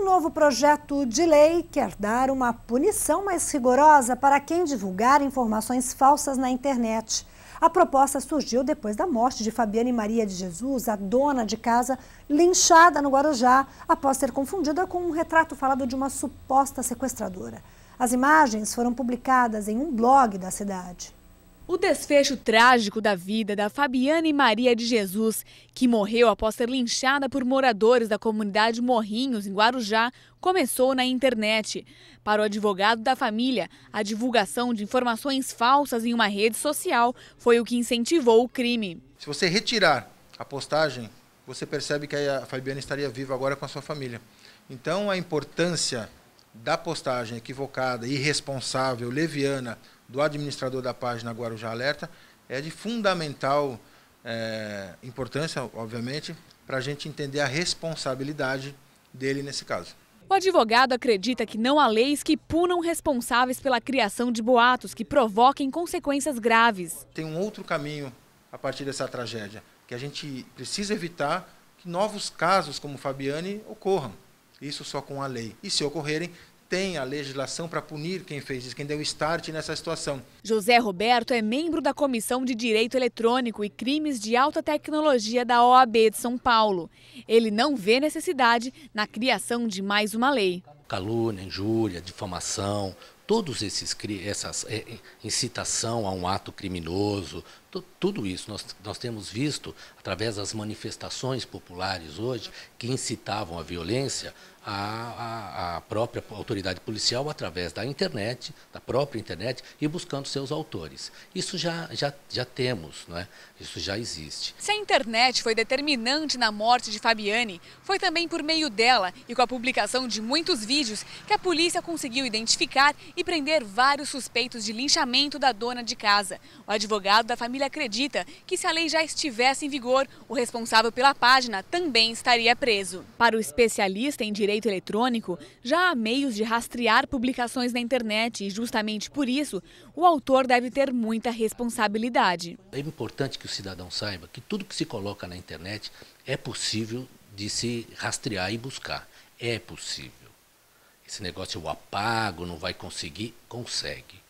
Um novo projeto de lei quer dar uma punição mais rigorosa para quem divulgar informações falsas na internet. A proposta surgiu depois da morte de Fabiane Maria de Jesus, a dona de casa, linchada no Guarujá, após ser confundida com um retrato falado de uma suposta sequestradora. As imagens foram publicadas em um blog da cidade. O desfecho trágico da vida da Fabiana e Maria de Jesus, que morreu após ser linchada por moradores da comunidade Morrinhos, em Guarujá, começou na internet. Para o advogado da família, a divulgação de informações falsas em uma rede social foi o que incentivou o crime. Se você retirar a postagem, você percebe que a Fabiana estaria viva agora com a sua família. Então, a importância da postagem equivocada, irresponsável, leviana do administrador da página Guarujá Alerta é de fundamental é, importância, obviamente, para a gente entender a responsabilidade dele nesse caso. O advogado acredita que não há leis que punam responsáveis pela criação de boatos que provoquem consequências graves. Tem um outro caminho a partir dessa tragédia, que a gente precisa evitar que novos casos como Fabiane ocorram. Isso só com a lei. E se ocorrerem, tem a legislação para punir quem fez isso, quem deu start nessa situação. José Roberto é membro da Comissão de Direito Eletrônico e Crimes de Alta Tecnologia da OAB de São Paulo. Ele não vê necessidade na criação de mais uma lei. Calúnia, injúria, difamação, todos esses essas é, é, incitação a um ato criminoso, tudo isso nós, nós temos visto através das manifestações populares hoje que incitavam a violência a a própria autoridade policial através da internet, da própria internet e buscando seus autores. Isso já, já, já temos, não é? isso já existe. Se a internet foi determinante na morte de Fabiane, foi também por meio dela e com a publicação de muitos vídeos que a polícia conseguiu identificar e prender vários suspeitos de linchamento da dona de casa. O advogado da família acredita que se a lei já estivesse em vigor, o responsável pela página também estaria preso. Para o especialista em direito eletrônico, já há meios de rastrear publicações na internet e justamente por isso o autor deve ter muita responsabilidade. É importante que o cidadão saiba que tudo que se coloca na internet é possível de se rastrear e buscar. É possível esse negócio eu apago, não vai conseguir, consegue.